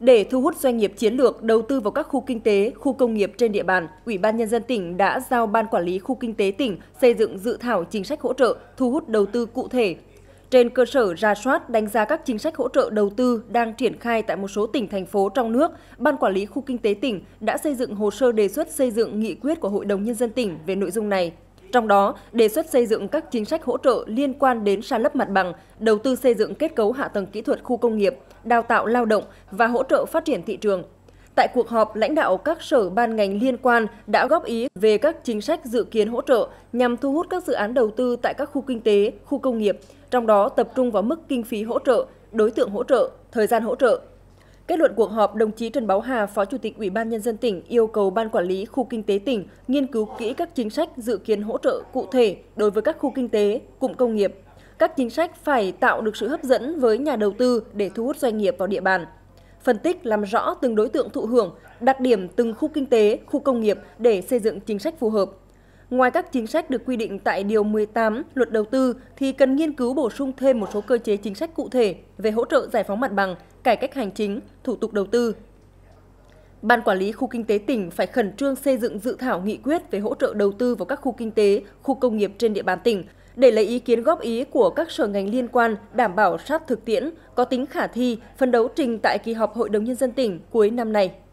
Để thu hút doanh nghiệp chiến lược đầu tư vào các khu kinh tế, khu công nghiệp trên địa bàn, Ủy ban Nhân dân tỉnh đã giao Ban Quản lý Khu Kinh tế tỉnh xây dựng dự thảo chính sách hỗ trợ thu hút đầu tư cụ thể. Trên cơ sở ra soát đánh giá các chính sách hỗ trợ đầu tư đang triển khai tại một số tỉnh, thành phố trong nước, Ban Quản lý Khu Kinh tế tỉnh đã xây dựng hồ sơ đề xuất xây dựng nghị quyết của Hội đồng Nhân dân tỉnh về nội dung này. Trong đó, đề xuất xây dựng các chính sách hỗ trợ liên quan đến san lấp mặt bằng, đầu tư xây dựng kết cấu hạ tầng kỹ thuật khu công nghiệp, đào tạo lao động và hỗ trợ phát triển thị trường. Tại cuộc họp, lãnh đạo các sở ban ngành liên quan đã góp ý về các chính sách dự kiến hỗ trợ nhằm thu hút các dự án đầu tư tại các khu kinh tế, khu công nghiệp, trong đó tập trung vào mức kinh phí hỗ trợ, đối tượng hỗ trợ, thời gian hỗ trợ, Kết luận cuộc họp, đồng chí Trần Báo Hà, Phó Chủ tịch Ủy ban Nhân dân tỉnh yêu cầu Ban Quản lý Khu Kinh tế tỉnh nghiên cứu kỹ các chính sách dự kiến hỗ trợ cụ thể đối với các khu kinh tế, cụm công nghiệp. Các chính sách phải tạo được sự hấp dẫn với nhà đầu tư để thu hút doanh nghiệp vào địa bàn. Phân tích làm rõ từng đối tượng thụ hưởng, đặc điểm từng khu kinh tế, khu công nghiệp để xây dựng chính sách phù hợp. Ngoài các chính sách được quy định tại Điều 18 Luật Đầu tư thì cần nghiên cứu bổ sung thêm một số cơ chế chính sách cụ thể về hỗ trợ giải phóng mặt bằng, cải cách hành chính, thủ tục đầu tư. Ban quản lý khu kinh tế tỉnh phải khẩn trương xây dựng dự thảo nghị quyết về hỗ trợ đầu tư vào các khu kinh tế, khu công nghiệp trên địa bàn tỉnh để lấy ý kiến góp ý của các sở ngành liên quan đảm bảo sát thực tiễn, có tính khả thi, phân đấu trình tại kỳ họp Hội đồng Nhân dân tỉnh cuối năm nay.